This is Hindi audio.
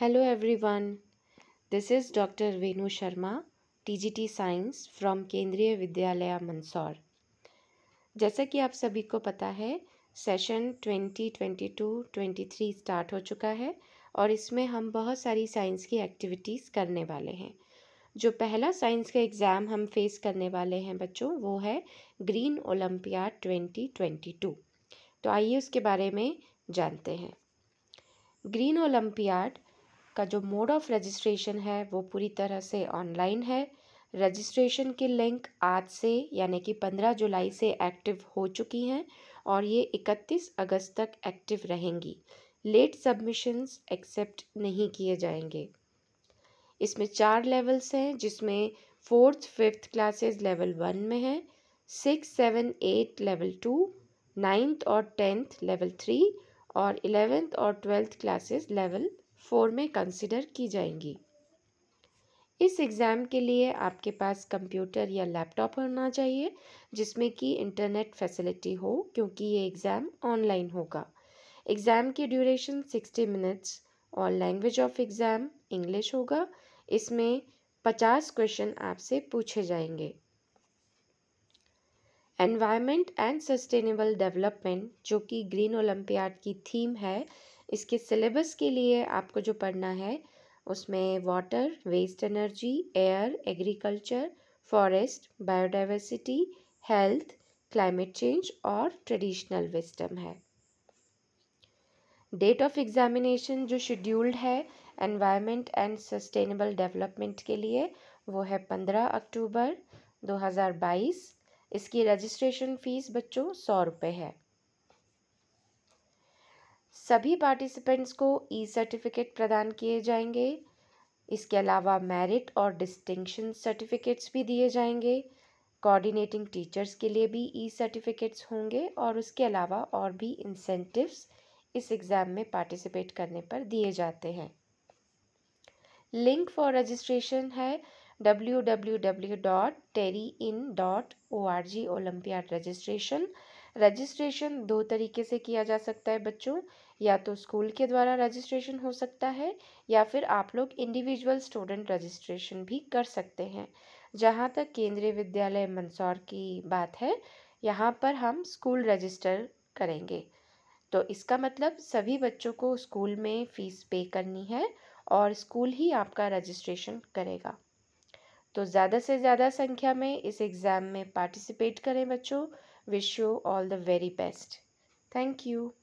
Hello everyone this is doctor Venu Sharma TGT science from Kendriya Vidyalaya Mandsaur जैसा कि आप सभी को पता है सेशन 2022-23 स्टार्ट हो चुका है और इसमें हम बहुत सारी साइंस की एक्टिविटीज़ करने वाले हैं जो पहला साइंस का एग्ज़ाम हम फेस करने वाले हैं बच्चों वो है ग्रीन ट्वेंटी 2022 तो आइए उसके बारे में जानते हैं ग्रीन ओलंपियाड का जो मोड ऑफ रजिस्ट्रेशन है वो पूरी तरह से ऑनलाइन है रजिस्ट्रेशन की लिंक आज से यानी कि 15 जुलाई से एक्टिव हो चुकी हैं और ये 31 अगस्त तक एक्टिव रहेंगी लेट सबमिशंस एक्सेप्ट नहीं किए जाएंगे इसमें चार लेवल्स हैं जिसमें fourth fifth classes level one में हैं six seven eight level two ninth और टेंथ लेवल थ्री और इलेवेंथ और ट्वेल्थ क्लासेस लेवल फोर में कंसिडर की जाएंगी इस एग्ज़ाम के लिए आपके पास कंप्यूटर या लैपटॉप होना चाहिए जिसमें कि इंटरनेट फैसिलिटी हो क्योंकि ये एग्ज़ाम ऑनलाइन होगा एग्ज़ाम की ड्यूरेशन सिक्सटी मिनट्स और लैंग्वेज ऑफ एग्ज़ाम इंग्लिश होगा इसमें पचास क्वेश्चन आपसे पूछे जाएंगे एनवायरमेंट एंड सस्टेनेबल डेवलपमेंट जो कि ग्रीन ओलंपियाड की थीम है इसके सिलेबस के लिए आपको जो पढ़ना है उसमें water waste energy air agriculture forest biodiversity health climate change और ट्रेडिशनल विस्टम है डेट ऑफ एग्ज़ामिनेशन जो शेड्यूल्ड है एनवायरनमेंट एंड सस्टेनेबल डेवलपमेंट के लिए वो है पंद्रह अक्टूबर दो हज़ार बाईस इसकी रजिस्ट्रेशन फ़ीस बच्चों सौ रुपये है सभी पार्टिसिपेंट्स को ई सर्टिफिकेट प्रदान किए जाएंगे इसके अलावा मेरिट और डिस्टिंक्शन सर्टिफिकेट्स भी दिए जाएंगे कोऑर्डिनेटिंग टीचर्स के लिए भी ई सर्टिफिकेट्स होंगे और उसके अलावा और भी इंसेंटिव्स इस एग्ज़ाम में पार्टिसिपेट करने पर दिए जाते हैं लिंक फॉर रजिस्ट्रेशन है W W W dot TERI in dot O R G olympiad registration registration दो तरीके से किया जा सकता है बच्चों या तो स्कूल के द्वारा रजिस्ट्रेशन हो सकता है या फिर आप लोग इंडिविजुअल स्टूडेंट रजिस्ट्रेशन भी कर सकते हैं जहाँ तक केंद्रीय विद्यालय मंदसौर की बात है यहाँ पर हम स्कूल रजिस्टर करेंगे तो इसका मतलब सभी बच्चों को स्कूल में फ़ीस पे करनी है और स्कूल ही आपका रजिस्ट्रेशन करेगा तो ज़्यादा से ज़्यादा संख्या में इस एग्ज़ाम में पार्टिसिपेट करें बच्चों Wish you all the very best. Thank you.